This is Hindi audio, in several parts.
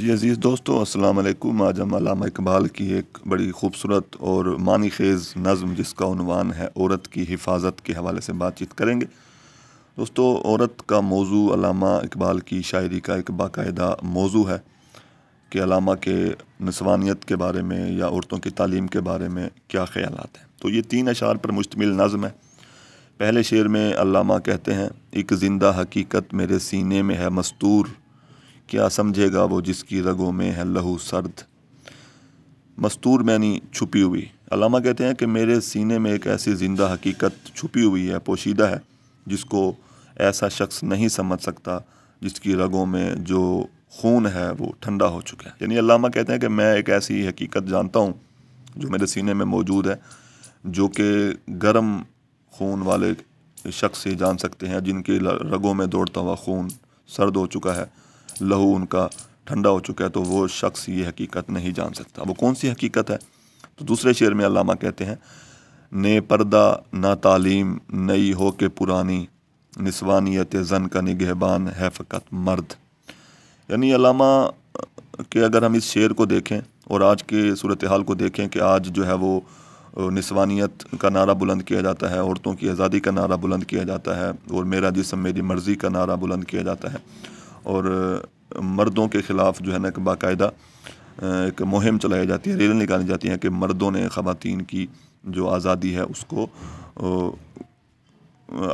जी अज़ीज़ दोस्तों अस्सलाम वालेकुम आज हम अलामा इकबाल की एक बड़ी खूबसूरत और मानी खेज़ नज़म जिसका उनवान है औरत की हिफाजत के हवाले से बातचीत करेंगे दोस्तों औरत का मौजू अलामा इकबाल की शायरी का एक बाकायदा मौजू है कि अलामा के नस्वानियत के बारे में या औरतों की तालीम के बारे में क्या ख्याल हैं तो ये तीन अशार पर मुश्तमिल नज़म है पहले शेर में अलामा कहते हैं एक ज़िंदा हकीकत मेरे सीने में है मस्तूर क्या समझेगा वो जिसकी रगों में है लहू सर्द मस्तूर मैनी छुपी हुई अलामा कहते हैं कि मेरे सीने में एक ऐसी ज़िंदा हकीकत छुपी हुई है पोशीदा है जिसको ऐसा शख्स नहीं समझ सकता जिसकी रगों में जो खून है वो ठंडा हो चुका है यानी अलामा कहते हैं कि मैं एक ऐसी हकीकत जानता हूँ जो मेरे सीने में मौजूद है जो कि गर्म खून वाले शख्स ही जान सकते हैं जिनके रगों में दौड़ता हुआ खून सर्द हो चुका है लहू उनका ठंडा हो चुका है तो वो शख्स ये हकीकत नहीं जान सकता वो कौन सी हकीकत है तो दूसरे शेर में अलामा कहते हैं ने पर्दा ना तालीम नई हो के पुरानी निस्वानियत जन का निगहबान है फ़कत मर्द यानी अलामा के अगर हम इस शेर को देखें और आज के सूरत हाल को देखें कि आज जो है वो निस्वानियत का नारा बुलंद किया जाता है औरतों की आज़ादी का नारा बुलंद किया जाता है और मेरा जिसम मेरी मर्ज़ी का नारा बुलंद किया जाता है और मर्दों के ख़िलाफ़ जो है ना एक बाकायदा एक मुहिम चलाई जाती है रैली निकाली जाती हैं कि मर्दों ने ख़वातीन की जो आज़ादी है उसको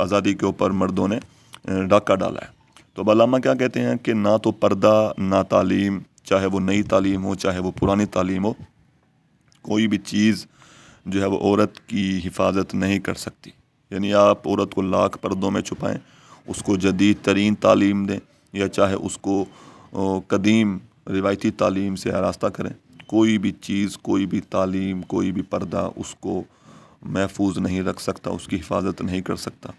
आज़ादी के ऊपर मर्दों ने डाका डाला है तो अब अलामा क्या कहते हैं कि ना तो पर्दा ना तालीम चाहे वो नई तालीम हो चाहे वो पुरानी तालीम हो कोई भी चीज़ जो है वो औरत की हिफाजत नहीं कर सकती यानी आप औरत को लाख पर्दों में छुपाएं उसको जदीद तरीन तालीम दें या चाहे उसको कदीम रिवायती तालीम से आरास्ता करें कोई भी चीज़ कोई भी तालीम कोई भी पर्दा उसको महफूज नहीं रख सकता उसकी हिफाजत नहीं कर सकता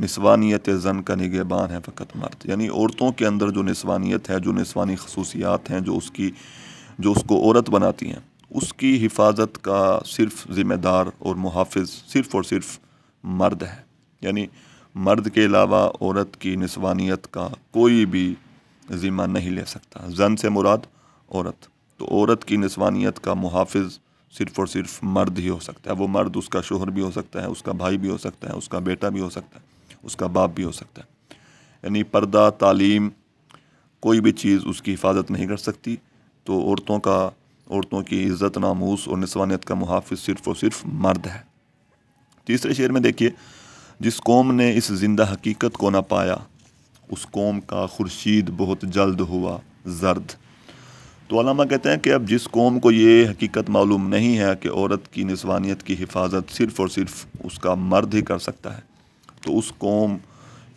निस्वानियत जन का निगहबान है फ़कत मर्द यानी औरतों के अंदर जो निस्वानियत है जो निस्वानी खसूसियात हैं जो उसकी जो उसको औरत बनाती हैं उसकी हिफाजत का सिर्फ ज़िम्मेदार और मुहाफ़ सिर्फ़ और सिर्फ मर्द है यानी मर्द के अलावा औरत की निस्वानियत का कोई भी ज़िम्मा नहीं ले सकता जन से मुराद औरत तो औरत की निस्वानियत का मुहाफ़ सिर्फ़ और सिर्फ मर्द ही हो सकता है वो मर्द उसका शोहर भी हो सकता है उसका भाई भी हो सकता है उसका बेटा भी हो सकता है उसका बाप भी हो सकता है यानी पर्दा तालीम कोई भी चीज़ उसकी हिफाजत नहीं कर सकती तो औरतों का औरतों की इज़्ज़त नामूस और निस्वानियत का मुहाफ़ सिर्फ़ और सिर्फ मर्द है तीसरे शेर में देखिए जिस कौम ने इस ज़िंदा हकीकत को ना पाया उस कौम का खुर्शीद बहुत जल्द हुआ जर्द तो अलामा कहते हैं कि अब जिस कौम को ये हकीकत मालूम नहीं है कि औरत की निस्वानियत की हिफाजत सिर्फ़ और सिर्फ उसका मर्द ही कर सकता है तो उस कौम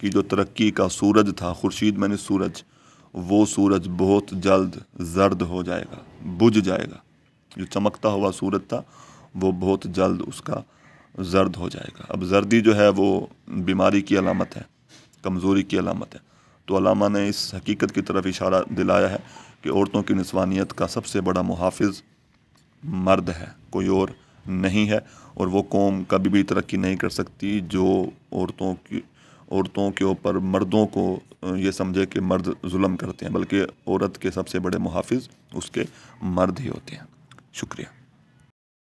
की जो तरक्की का सूरज था खुर्शीद मैंने सूरज वो सूरज बहुत जल्द जर्द हो जाएगा बुझ जाएगा जो चमकता हुआ सूरज था वो बहुत जल्द उसका जर्द हो जाएगा अब जर्दी जो है वो बीमारी की अलामत है कमज़ोरी की अलामत है तो अलामा ने इस हकीकत की तरफ इशारा दिलाया है कि औरतों की नस्वानियत का सबसे बड़ा मुहाफ़ मर्द है कोई और नहीं है और वो कौम कभी भी तरक्की नहीं कर सकती जो औरतों की औरतों के ऊपर मर्दों को ये समझे कि मर्द म करते हैं बल्कि औरत के सबसे बड़े मुहाफ़ उसके मर्द ही होते हैं शुक्रिया